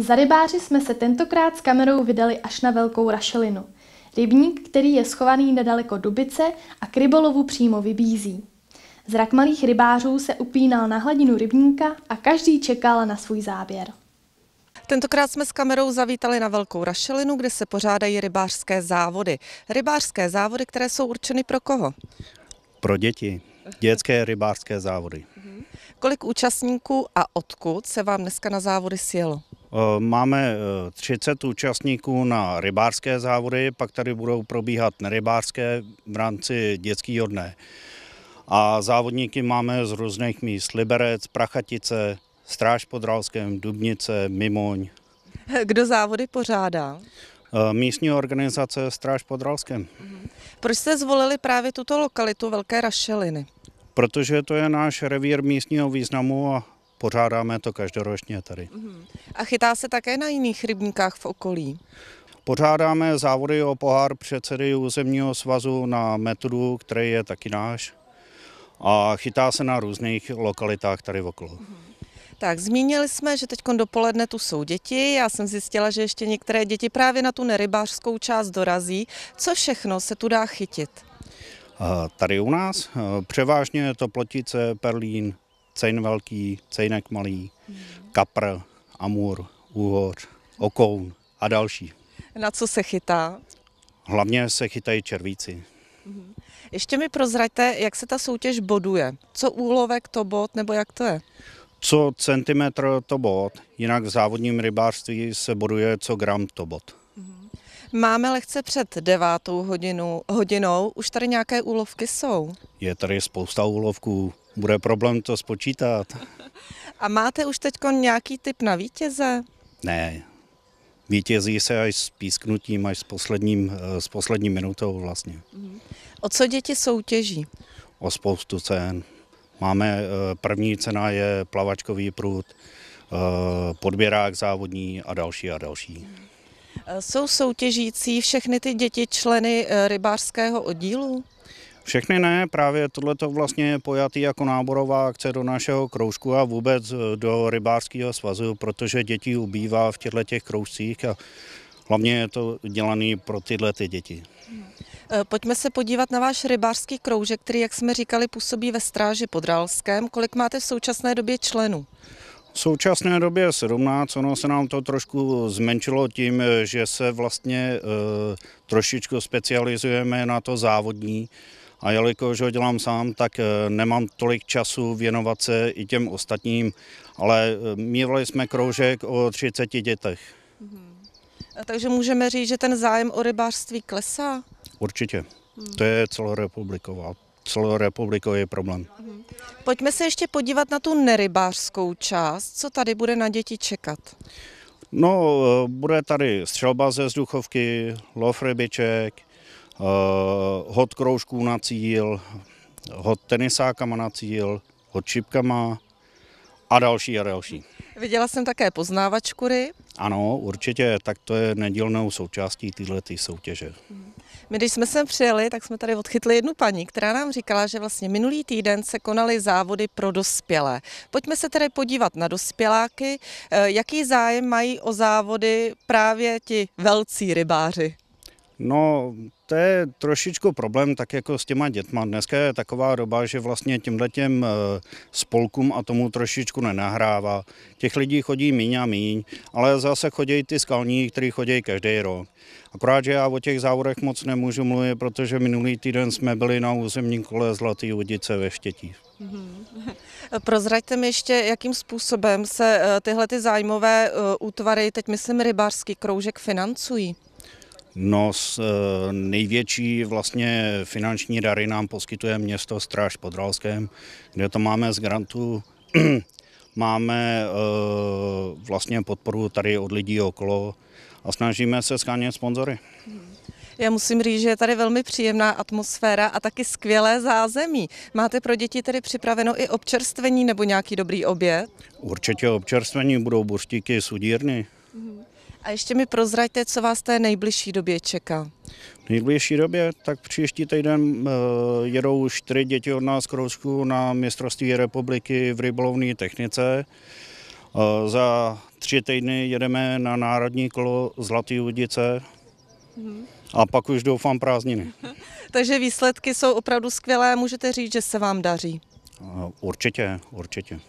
Za rybáři jsme se tentokrát s kamerou vydali až na Velkou rašelinu. Rybník, který je schovaný nedaleko Dubice a k rybolovu přímo vybízí. Zrak malých rybářů se upínal na hladinu rybníka a každý čekal na svůj záběr. Tentokrát jsme s kamerou zavítali na Velkou rašelinu, kde se pořádají rybářské závody. Rybářské závody, které jsou určeny pro koho? Pro děti. Dětské rybářské závody. Mhm. Kolik účastníků a odkud se vám dneska na závody sjelo? Eh, máme 30 eh, účastníků na rybářské závody, pak tady budou probíhat nerybářské v rámci dětského dne. A závodníky máme z různých míst. Liberec, Prachatice, Stráž pod Ralskem, Dubnice, Mimoň. Kdo závody pořádá? Eh, místní organizace Stráž pod Ralskem. Mhm. Proč jste zvolili právě tuto lokalitu Velké Rašeliny? Protože to je náš revír místního významu a Pořádáme to každoročně tady. Mhm. A chytá se také na jiných rybníkách v okolí? Pořádáme závody o pohár předsedy územního svazu na metodu, který je taky náš a chytá se na různých lokalitách tady v okolí. Mhm. Tak, zmínili jsme, že teď dopoledne tu jsou děti. Já jsem zjistila, že ještě některé děti právě na tu nerybářskou část dorazí. Co všechno se tu dá chytit? Tady u nás e, převážně je to plotice, perlín, cejn velký, cejnek malý, kapr, amur, úhoř, okoun a další. Na co se chytá? Hlavně se chytají červíci. Mhm. Ještě mi prozraďte, jak se ta soutěž boduje. Co úlovek to bod, nebo jak to je? Co centimetr to bod, jinak v závodním rybářství se boduje co gram to bod. Mhm. Máme lehce před devátou hodinu, hodinou, už tady nějaké úlovky jsou? Je tady spousta úlovků, bude problém to spočítat. A máte už teď nějaký typ na vítěze? Ne, vítězí se až s písknutím, až s, posledním, eh, s poslední minutou vlastně. O co děti soutěží? O spoustu cen. Máme, eh, první cena je plavačkový prut, eh, podběrák závodní a další a další. Jsou soutěžící všechny ty děti členy rybářského oddílu? Všechny ne, právě tohle to vlastně je pojatý jako náborová akce do našeho kroužku a vůbec eh, do rybářského svazu, protože dětí ubývá v těchto těch kroužcích a hlavně je to dělané pro tyhle ty děti. Eh, pojďme se podívat na váš rybářský kroužek, který, jak jsme říkali, působí ve stráži pod Ralském. Kolik máte v současné době členů? V současné době 17, ono se nám to trošku zmenšilo tím, eh, že se vlastně e, trošičku specializujeme na to závodní, a jelikož ho dělám sám, tak eh, nemám tolik času věnovat se i těm ostatním, ale eh, mívali jsme kroužek o 30 dětech. Mm-hmm. Takže můžeme říct, že ten zájem o rybářství klesá? Určitě. Mm. To je celorepubliková celorepublikový problém. Mm-hmm. Pojďme se ještě podívat na tu nerybářskou část. Co tady bude na děti čekat? No, eh, bude tady střelba ze vzduchovky, lov rybiček, Eh, hod kroužků na cíl, hod tenisákama na cíl, hod čipkama a další a další. Viděla jsem také poznávačku ryb. Ano, určitě, tak to je nedílnou součástí tyhle ty soutěže. My když jsme sem přijeli, tak jsme tady odchytli jednu paní, která nám říkala, že vlastně minulý týden se konaly závody pro dospělé. Pojďme se tedy podívat na dospěláky, eh, jaký zájem mají o závody právě ti velcí rybáři. No, to je trošičku problém, tak jako s těma dětma. Dneska je taková doba, že vlastně tímhle těm eh, spolkům a tomu trošičku nenahrává. Těch lidí chodí míň a míň, ale zase chodí ty skalní, který chodí každý rok. Akorát, že já o těch závorech moc nemůžu mluvit, protože minulý týden jsme byli na územní kole Zlatý Udice ve Štětí. Mhm. Prozraďte mi ještě, jakým způsobem se eh, tyhle ty zájmové eh, útvary, teď myslím rybářský kroužek, financují. No, eh, největší vlastně finanční dary nám poskytuje město Stráž pod Ralskem, kde to máme z grantu máme eh, vlastně podporu tady od lidí okolo a snažíme se skánět sponzory. Já musím říct, že je tady velmi příjemná atmosféra a taky skvělé zázemí. Máte pro děti tedy připraveno i občerstvení nebo nějaký dobrý oběd? Určitě občerstvení budou burštíky, sudírny. Mm-hmm. A ještě mi prozraďte, co vás té nejbližší době čeká. V nejbližší době, tak příští týden eh, jedou čtyři děti od nás kroužku na mistrovství republiky v rybolovné technice. Eh, za tři týdny jedeme na národní kolo Zlatý Udice a pak už doufám prázdniny. Takže výsledky jsou opravdu skvělé, můžete říct, že se vám daří. Eh, určitě, určitě.